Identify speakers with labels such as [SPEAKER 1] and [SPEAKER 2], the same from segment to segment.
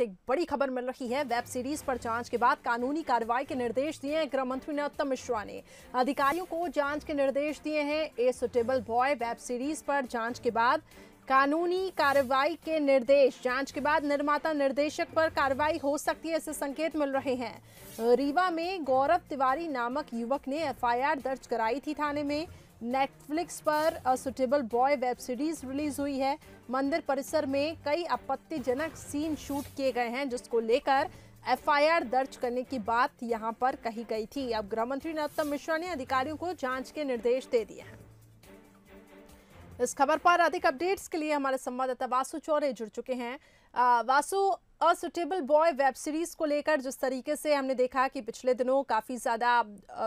[SPEAKER 1] वक्त एक बड़ी खबर मिल रही है वेब सीरीज पर जांच के बाद कानूनी कार्रवाई के निर्देश दिए हैं गृह मंत्री नरोत्तम मिश्रा ने अधिकारियों को जांच के निर्देश दिए हैं a suitable boy web series पर जांच के बाद कानूनी कार्रवाई के निर्देश जांच के बाद निर्माता निर्देशक पर कार्रवाई हो सकती है ऐसे संकेत मिल रहे हैं रीवा में गौरव तिवारी नामक युवक ने एफआईआर दर्ज कराई थी थाने में नेटफ्लिक्स पर suitable boy web series release हुई है मंदिर परिसर में कई आपत्तिजनक सीन शूट किए गए हैं जिसको लेकर एफआईआर दर्ज करने की बात यहां पर कही गई थी अब गृह मंत्री नरोत्तम मिश्रा ने अधिकारियों को जांच के निर्देश दे दिए हैं इस खबर पर अधिक अपडेट्स के लिए हमारे संवाददाता वासु चौरे जुड़ चुके हैं आ, Vasu a suitable boy web series को लेकर जिस तरीके से हमने देखा कि पिछले दिनों काफी ज्यादा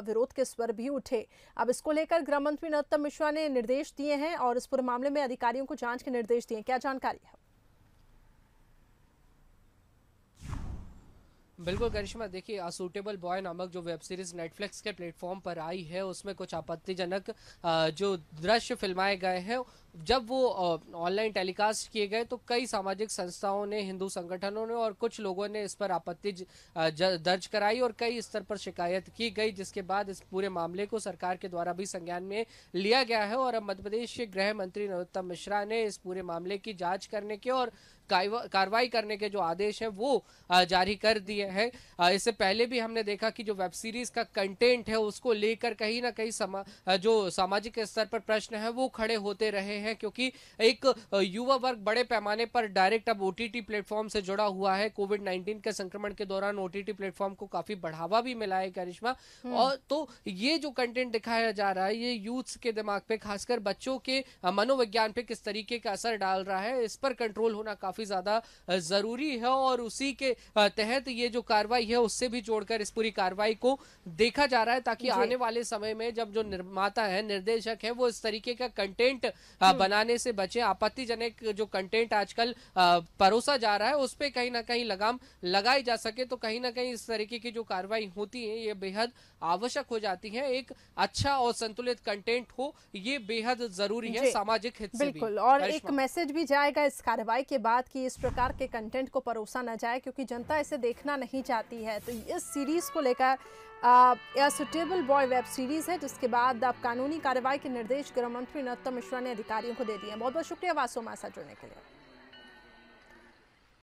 [SPEAKER 1] विरोध के स्वर भी उठे अब इसको लेकर गृह मंत्री नरोत्तम मिश्रा ने निर्देश दिए हैं और इस पूरे मामले में अधिकारियों को जांच के निर्देश दिए क्या जानकारी है
[SPEAKER 2] बिल्कुल करिश्मा देखिए असूटेबल बॉय नामक जो वेब सीरीज नेटफ्लिक्स के प्लेटफॉर्म पर आई है उसमें कुछ आपत्तिजनक जो दृश्य फिल्माए गए हैं जब वो ऑनलाइन टेलीकास्ट किए गए तो कई सामाजिक संस्थाओं ने हिंदू संगठनों ने और कुछ लोगों ने इस पर आपत्ति दर्ज कराई और कई स्तर पर शिकायत की गई जिसके बाद इस पूरे मामले को सरकार के द्वारा भी संज्ञान में लिया गया है और अब मध्य प्रदेश के गृह मंत्री नरोत्तम मिश्रा ने इस पूरे मामले की जाँच करने के और कार्रवाई करने के जो आदेश हैं वो जारी कर दिए है इससे पहले भी हमने देखा कि जो वेब सीरीज का कंटेंट है उसको लेकर कहीं ना कहीं समा, जो सामाजिक स्तर पर प्रश्न है वो खड़े होते रहे हैं क्योंकि एक युवा वर्ग बड़े पैमाने पर डायरेक्ट अब ओ टी प्लेटफॉर्म से जुड़ा हुआ है कोविड नाइन्टीन के संक्रमण के दौरान ओ प्लेटफॉर्म को काफी बढ़ावा भी मिला है करिश्मा हम्म। और तो ये जो कंटेंट दिखाया जा रहा है ये यूथ्स के दिमाग पे खासकर बच्चों के मनोविज्ञान पे किस तरीके का असर डाल रहा है इस पर कंट्रोल होना काफी ज्यादा जरूरी है और उसी के तहत ये जो जो कार्रवाई है उससे भी जोड़कर इस पूरी कार्रवाई को देखा जा रहा है ताकि आने वाले समय में जब जो निर्माता है निर्देशक है वो इस तरीके का कंटेंट हम्म। बनाने से बचे आपत्तिजनक जो कंटेंट आजकल परोसा जा रहा है उस पर कहीं ना कहीं लगाम लगाई जा सके तो कहीं ना कहीं इस तरीके की जो कार्रवाई होती है ये बेहद आवश्यक हो जाती है एक अच्छा और संतुलित कंटेंट हो ये बेहद जरूरी है सामाजिक हित बिल्कुल और एक
[SPEAKER 1] मैसेज भी जाएगा इस कार्रवाई के बाद कि इस प्रकार के कंटेंट को परोसा न जाए क्योंकि जनता इसे देखना नहीं नहीं चाहती है तो इस सीरीज़ को लेकर यह सुटेबल बॉय वेब सीरीज़ है जिसके बाद अब कानूनी कार्रवाई के निर्देश गृह मंत्री नरोत्तम मिश्रा ने अधिकारियों को दे दिए बहुत बहुत शुक्रिया वासो मासा जुड़ने के लिए